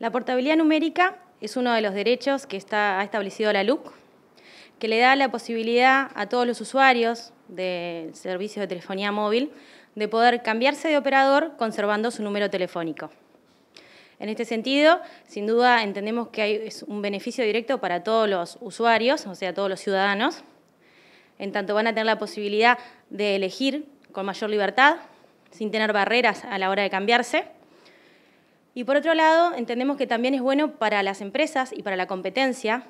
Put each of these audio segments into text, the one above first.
La portabilidad numérica es uno de los derechos que ha establecido la LUC, que le da la posibilidad a todos los usuarios del servicio de telefonía móvil de poder cambiarse de operador conservando su número telefónico. En este sentido, sin duda entendemos que hay, es un beneficio directo para todos los usuarios, o sea, todos los ciudadanos, en tanto van a tener la posibilidad de elegir con mayor libertad, sin tener barreras a la hora de cambiarse, y por otro lado, entendemos que también es bueno para las empresas y para la competencia,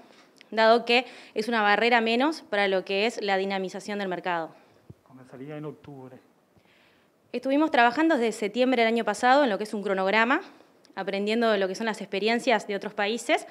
dado que es una barrera menos para lo que es la dinamización del mercado. Comenzaría en octubre. Estuvimos trabajando desde septiembre del año pasado en lo que es un cronograma, aprendiendo lo que son las experiencias de otros países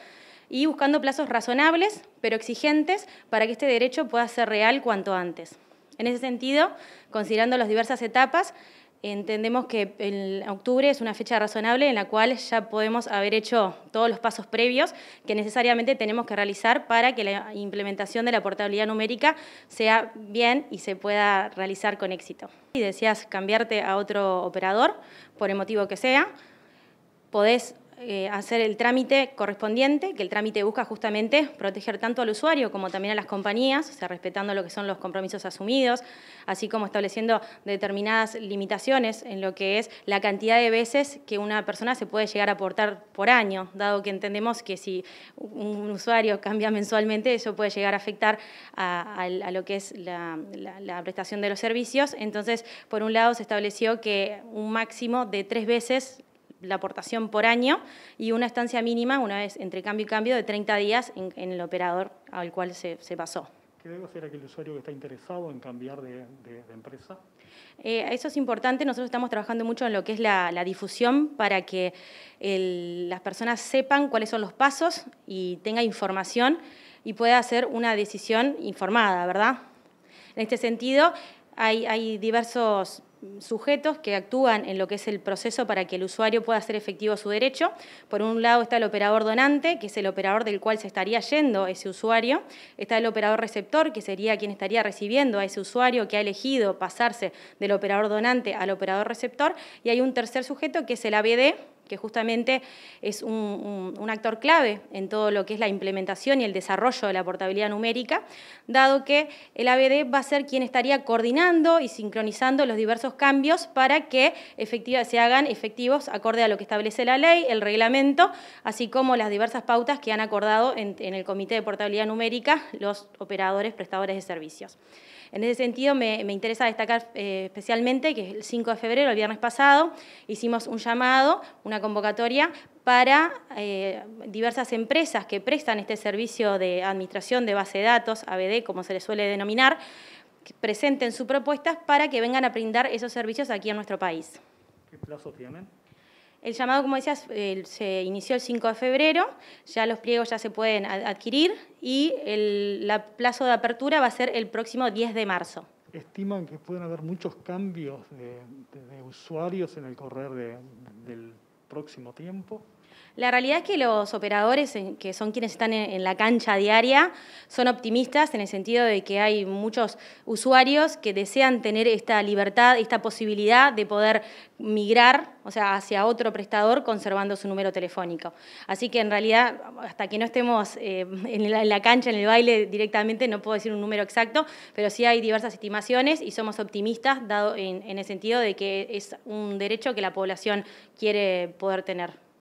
y buscando plazos razonables, pero exigentes, para que este derecho pueda ser real cuanto antes. En ese sentido, considerando las diversas etapas, Entendemos que el octubre es una fecha razonable en la cual ya podemos haber hecho todos los pasos previos que necesariamente tenemos que realizar para que la implementación de la portabilidad numérica sea bien y se pueda realizar con éxito. Si deseas cambiarte a otro operador, por el motivo que sea, podés eh, hacer el trámite correspondiente, que el trámite busca justamente proteger tanto al usuario como también a las compañías, o sea, respetando lo que son los compromisos asumidos, así como estableciendo determinadas limitaciones en lo que es la cantidad de veces que una persona se puede llegar a aportar por año, dado que entendemos que si un usuario cambia mensualmente, eso puede llegar a afectar a, lo que es la, la prestación de los servicios. Entonces, por un lado, se estableció que un máximo de tres veces la aportación por año y una estancia mínima, una vez entre cambio y cambio, de 30 días en, el operador al cual se, pasó. ¿Qué debe hacer aquel usuario que está interesado en cambiar de, empresa? Eh, eso es importante. Nosotros estamos trabajando mucho en lo que es la, difusión para que las personas sepan cuáles son los pasos y tenga información y pueda hacer una decisión informada, ¿verdad? En este sentido, hay, hay diversos sujetos que actúan en lo que es el proceso para que el usuario pueda hacer efectivo su derecho. Por un lado está el operador donante, que es el operador del cual se estaría yendo ese usuario. Está el operador receptor, que sería quien estaría recibiendo a ese usuario que ha elegido pasarse del operador donante al operador receptor. Y hay un tercer sujeto, que es el ABD, que justamente es un, actor clave en todo lo que es la implementación y el desarrollo de la portabilidad numérica, dado que el ABD va a ser quien estaría coordinando y sincronizando los diversos cambios para que se hagan efectivos acorde a lo que establece la ley, el reglamento, así como las diversas pautas que han acordado en el Comité de Portabilidad Numérica los operadores prestadores de servicios. En ese sentido, me, interesa destacar eh, especialmente que el 5 de febrero, el viernes pasado, hicimos un llamado, una convocatoria para eh, diversas empresas que prestan este servicio de administración de base de datos, ABD, como se le suele denominar, presenten sus propuestas para que vengan a brindar esos servicios aquí en nuestro país. ¿Qué plazo tienen? El llamado, como decías, se inició el 5 de febrero, ya los pliegos ya se pueden adquirir y el plazo de apertura va a ser el próximo 10 de marzo. ¿Estiman que pueden haber muchos cambios de, usuarios en el correr del próximo tiempo? La realidad es que los operadores, que son quienes están en la cancha diaria, son optimistas en el sentido de que hay muchos usuarios que desean tener esta libertad, esta posibilidad de poder migrar, o sea, hacia otro prestador conservando su número telefónico. Así que en realidad, hasta que no estemos eh, en, la, cancha, en el baile directamente, no puedo decir un número exacto, pero sí hay diversas estimaciones y somos optimistas dado en el sentido de que es un derecho que la población quiere poder tener.